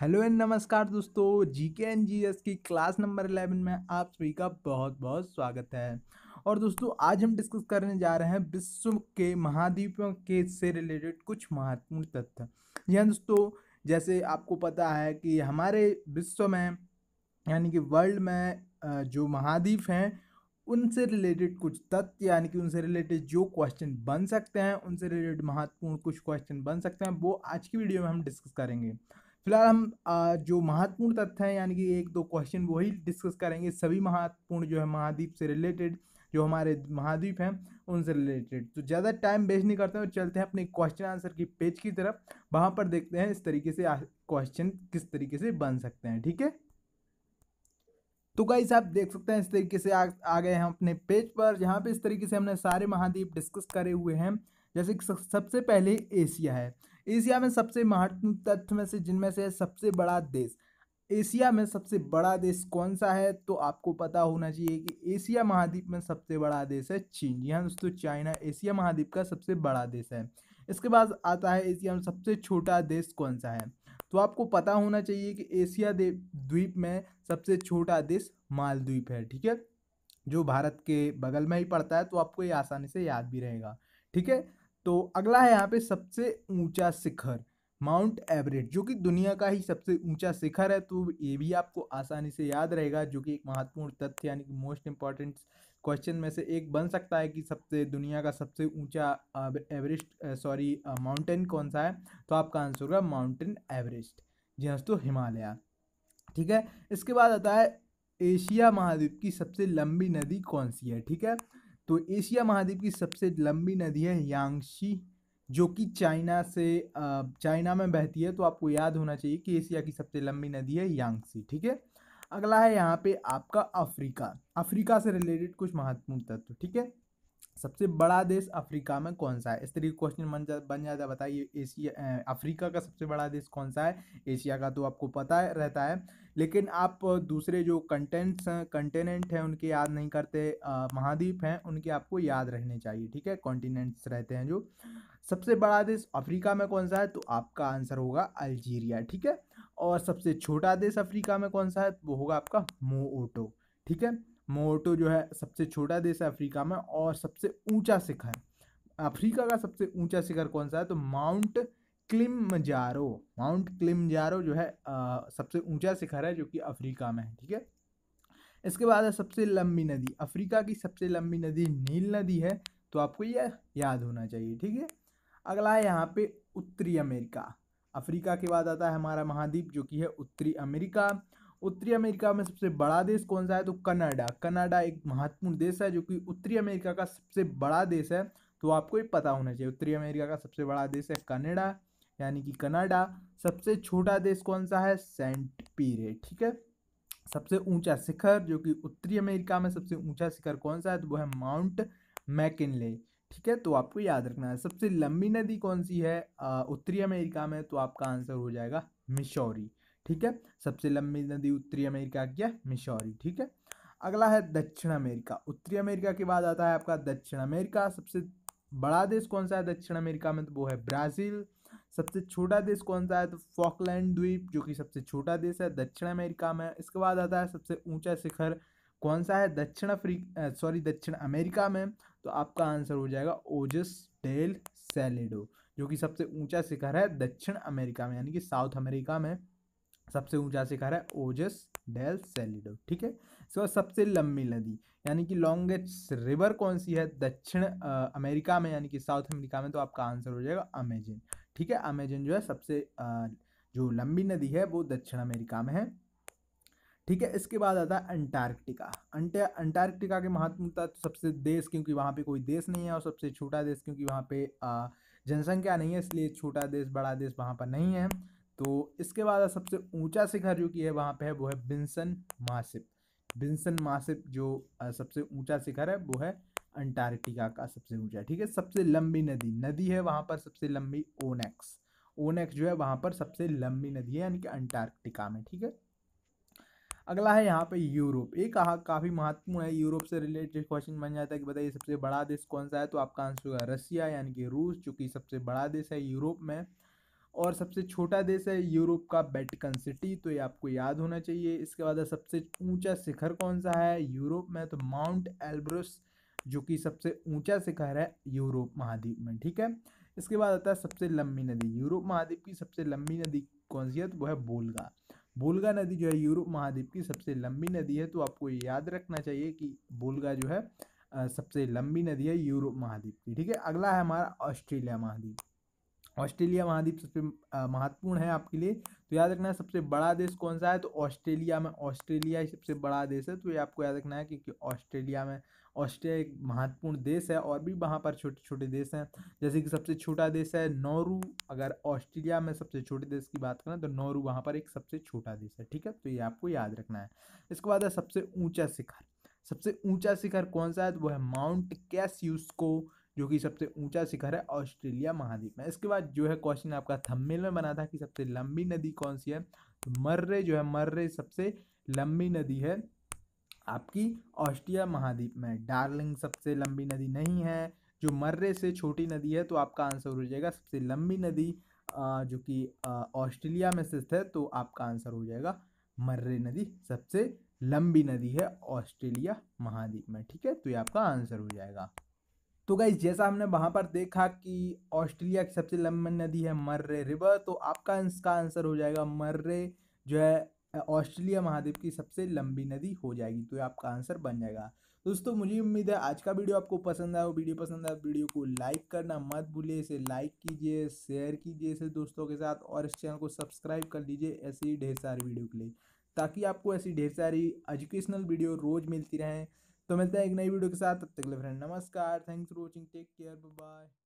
hello and नमस्कार दोस्तों G K and G S की क्लास नंबर इलेवन में आप सभी का बहुत बहुत स्वागत है और दोस्तों आज हम डिस्कस करने जा रहे हैं विश्व के महाद्वीपों के से रिलेटेड कुछ महत्वपूर्ण तथ्य जी दोस्तों जैसे आपको पता है कि हमारे विश्व में यानी कि वर्ल्ड में जो महाद्वीप हैं उनसे रिलेटेड कुछ तथ्य यानी कि उनसे रिलेटेड जो क्वेश्चन बन सकते हैं उनसे रिलेटेड महत्वपूर्ण कुछ क्वेश्चन बन सकते हैं वो आज की वीडियो में हम डिस्कस करेंगे फिलहाल हम जो महत्वपूर्ण तथ्य हैं यानी कि एक दो क्वेश्चन वही डिस्कस करेंगे सभी महत्वपूर्ण जो है महाद्वीप से रिलेटेड जो हमारे महाद्वीप हैं उनसे रिलेटेड तो ज़्यादा टाइम वेस्ट नहीं करते हैं और चलते हैं अपने क्वेश्चन आंसर की पेज की तरफ वहाँ पर देखते हैं इस तरीके से क्वेश्चन किस तरीके से बन सकते हैं ठीक है तो गाइस आप देख सकते हैं इस तरीके से आ, आ गए हम अपने पेज पर जहाँ पे इस तरीके से हमने सारे महाद्वीप डिस्कस करे हुए हैं जैसे सबसे पहले एशिया है एशिया में सबसे महत्वपूर्ण तत्व में से जिनमें से सबसे बड़ा देश एशिया में सबसे बड़ा देश कौन सा है तो आपको पता होना चाहिए कि एशिया महाद्वीप में सबसे बड़ा देश है चीन जी हाँ दोस्तों चाइना एशिया महाद्वीप का सबसे बड़ा देश है इसके बाद आता है एशिया में सबसे छोटा देश कौन सा है तो आपको पता होना चाहिए कि एशिया द्वीप में सबसे छोटा देश मालद्वीप है ठीक है जो भारत के बगल में ही पड़ता है तो आपको ये आसानी से याद भी रहेगा ठीक है तो अगला है यहाँ पे सबसे ऊंचा शिखर माउंट एवरेस्ट जो कि दुनिया का ही सबसे ऊंचा शिखर है तो ये भी आपको आसानी से याद रहेगा जो कि एक महत्वपूर्ण तथ्य यानी कि मोस्ट इम्पॉर्टेंट क्वेश्चन में से एक बन सकता है कि सबसे दुनिया का सबसे ऊंचा एवरेस्ट सॉरी माउंटेन कौन सा है तो आपका आंसर होगा माउंटेन एवरेस्ट जी हाँ दोस्तों हिमालय ठीक है इसके बाद आता है एशिया महाद्वीप की सबसे लंबी नदी कौन सी है ठीक है तो एशिया महाद्वीप की सबसे लंबी नदी है यांगशी जो कि चाइना से चाइना में बहती है तो आपको याद होना चाहिए कि एशिया की सबसे लंबी नदी है यांगसी ठीक है अगला है यहाँ पे आपका अफ्रीका अफ्रीका से रिलेटेड कुछ महत्वपूर्ण तत्व ठीक है सबसे बड़ा देश अफ्रीका में कौन सा है इस तरीके क्वेश्चन बन जा बन जाता है बताइए एशिया अफ्रीका का सबसे बड़ा देश कौन सा है एशिया का तो आपको पता है रहता है लेकिन आप दूसरे जो कंटेंट्स हैं कंटेनेंट हैं उनके याद नहीं करते महाद्वीप हैं उनके आपको याद रहने चाहिए ठीक है कॉन्टिनेंट्स रहते हैं जो सबसे बड़ा देश अफ्रीका में कौन सा है तो आपका आंसर होगा अल्जीरिया ठीक है और सबसे छोटा देश अफ्रीका में कौन सा है वो तो होगा आपका मोओटो ठीक है मोटो जो है सबसे छोटा देश है अफ्रीका में और सबसे ऊंचा शिखर अफ्रीका का सबसे ऊंचा शिखर कौन सा है तो माउंट क्लिमजारो माउंट क्लिमजारो जो है आ, सबसे ऊंचा शिखर है जो कि अफ्रीका में है ठीक है इसके बाद है सबसे लंबी नदी अफ्रीका की सबसे लंबी नदी नील नदी है तो आपको यह याद होना चाहिए ठीक है अगला है यहाँ पे उत्तरी अमेरिका अफ्रीका के बाद आता है हमारा महाद्वीप जो कि है उत्तरी अमेरिका उत्तरी अमेरिका में सबसे बड़ा देश कौन सा है तो कनाडा कनाडा एक महत्वपूर्ण देश है जो कि उत्तरी अमेरिका का सबसे बड़ा देश है तो आपको ये पता होना चाहिए उत्तरी अमेरिका का सबसे बड़ा देश है कनाडा यानी कि कनाडा सबसे छोटा देश कौन सा है सेंट पीरे ठीक है सबसे ऊंचा शिखर जो कि उत्तरी अमेरिका में सबसे ऊंचा शिखर कौन सा है तो वो है माउंट मैकिनले ठीक है तो आपको याद रखना है सबसे लंबी नदी कौन सी है उत्तरी अमेरिका में तो आपका आंसर हो जाएगा मिशोरी ठीक है सबसे लंबी नदी उत्तरी अमेरिका की है मिशोरी ठीक है अगला है दक्षिण अमेरिका उत्तरी अमेरिका के बाद आता है आपका दक्षिण अमेरिका सबसे बड़ा देश कौन सा है दक्षिण अमेरिका में तो वो है ब्राज़ील सबसे छोटा देश कौन सा है तो फॉकलैंड द्वीप जो कि सबसे छोटा देश है दक्षिण अमेरिका में इसके बाद आता है सबसे ऊंचा शिखर कौन सा है दक्षिण अफ्रीका सॉरी दक्षिण अमेरिका में तो आपका आंसर हो जाएगा ओजस डेल सेलेडो जो कि सबसे ऊंचा शिखर है दक्षिण अमेरिका में यानी कि साउथ अमेरिका में सबसे ऊंचा शिखर है ओजस डेल सेलिडो ठीक है सो सबसे लंबी नदी यानी कि लॉन्गेस्ट रिवर कौन सी है दक्षिण अमेरिका में यानी कि साउथ अमेरिका में तो आपका आंसर हो जाएगा अमेजन ठीक है अमेजन जो है सबसे आ, जो लंबी नदी है वो दक्षिण अमेरिका में है ठीक है इसके बाद आता है अंटार्कटिका अंटार्कटिका के महत्वता तो सबसे देश क्योंकि वहाँ पे कोई देश नहीं है और सबसे छोटा देश क्योंकि वहाँ पे जनसंख्या नहीं है इसलिए छोटा देश बड़ा देश वहाँ पर नहीं है तो इसके बाद सबसे ऊंचा शिखर जो कि है वहाँ पे है वो है बिन्सन मासिप बिन्सन मासिप जो सबसे ऊंचा शिखर है वो है अंटार्कटिका का सबसे ऊंचा ठीक है सबसे लंबी नदी नदी है वहाँ पर सबसे लंबी ओनेक्स ओनेक्स जो है वहाँ पर सबसे लंबी नदी है यानी कि अंटार्कटिका में ठीक है अगला है यहाँ पे यूरोप ये कहा काफ़ी महत्वपूर्ण है यूरोप से रिलेटेड क्वेश्चन बन जाता है कि बताइए सबसे बड़ा देश कौन सा है तो आपका आंसर होगा रसिया यानी कि रूस जो सबसे बड़ा देश है यूरोप में और सबसे छोटा देश है यूरोप का बेटिकन सिटी तो ये आपको याद होना चाहिए इसके बाद सबसे ऊंचा शिखर कौन सा है यूरोप में तो माउंट एल्ब्रस जो कि सबसे ऊंचा शिखर है यूरोप महाद्वीप में ठीक है इसके बाद आता है सबसे लंबी नदी यूरोप महाद्वीप की सबसे लंबी नदी कौन सी है तो वो है बोलगा बोलगा नदी जो है यूरोप महाद्वीप की सबसे लंबी नदी है तो आपको याद रखना चाहिए कि बोलगा जो है सबसे लंबी नदी है यूरोप महाद्वीप की ठीक है अगला है हमारा ऑस्ट्रेलिया महाद्वीप ऑस्ट्रेलिया महाद्वीप सबसे महत्वपूर्ण है आपके लिए तो याद रखना है सबसे बड़ा देश कौन सा है तो ऑस्ट्रेलिया में ऑस्ट्रेलिया ही सबसे बड़ा देश है तो ये आपको याद रखना है क्योंकि ऑस्ट्रेलिया में ऑस्ट्रेलिया एक महत्वपूर्ण देश है और भी वहाँ पर छोटे छोटे देश हैं जैसे कि सबसे छोटा देश है नौरू अगर ऑस्ट्रेलिया में सबसे छोटे देश की बात करें तो नौरू वहाँ पर एक सबसे छोटा देश है ठीक है तो ये आपको याद रखना है इसके बाद है सबसे ऊँचा शिखर सबसे ऊँचा शिखर कौन सा है तो वो है माउंट कैस्यूस्को जो कि सबसे ऊंचा शिखर है ऑस्ट्रेलिया महाद्वीप में इसके बाद जो है क्वेश्चन आपका थम्मेल में बना था कि सबसे लंबी नदी कौन सी है तो मर्रे जो है मर्रे सबसे लंबी नदी है आपकी ऑस्ट्रिया महाद्वीप में डार्लिंग सबसे लंबी नदी नहीं है जो मर्रे से छोटी नदी है तो आपका आंसर हो जाएगा सबसे लंबी नदी जो कि ऑस्ट्रेलिया में स्थित है तो आपका आंसर हो जाएगा मर्रे नदी सबसे लंबी नदी है ऑस्ट्रेलिया महाद्वीप में ठीक है तो ये आपका आंसर हो जाएगा तो गाइज जैसा हमने वहाँ पर देखा कि ऑस्ट्रेलिया की सबसे लंबी नदी है मर्रे रिवर तो आपका इसका आंसर हो जाएगा मर्रे जो है ऑस्ट्रेलिया महाद्वीप की सबसे लंबी नदी हो जाएगी तो आपका आंसर बन जाएगा दोस्तों मुझे उम्मीद है आज का वीडियो आपको पसंद आया वीडियो पसंद आया वीडियो को लाइक करना मत भूलिए इसे लाइक कीजिए शेयर कीजिए इसे दोस्तों के साथ और इस चैनल को सब्सक्राइब कर लीजिए ऐसी ढेर सारी वीडियो के लिए ताकि आपको ऐसी ढेर सारी एजुकेशनल वीडियो रोज़ मिलती रहें तो मिलते हैं एक नई वीडियो के साथ तब तक के लिए फ्रेंड नमस्कार thanks for watching take care bye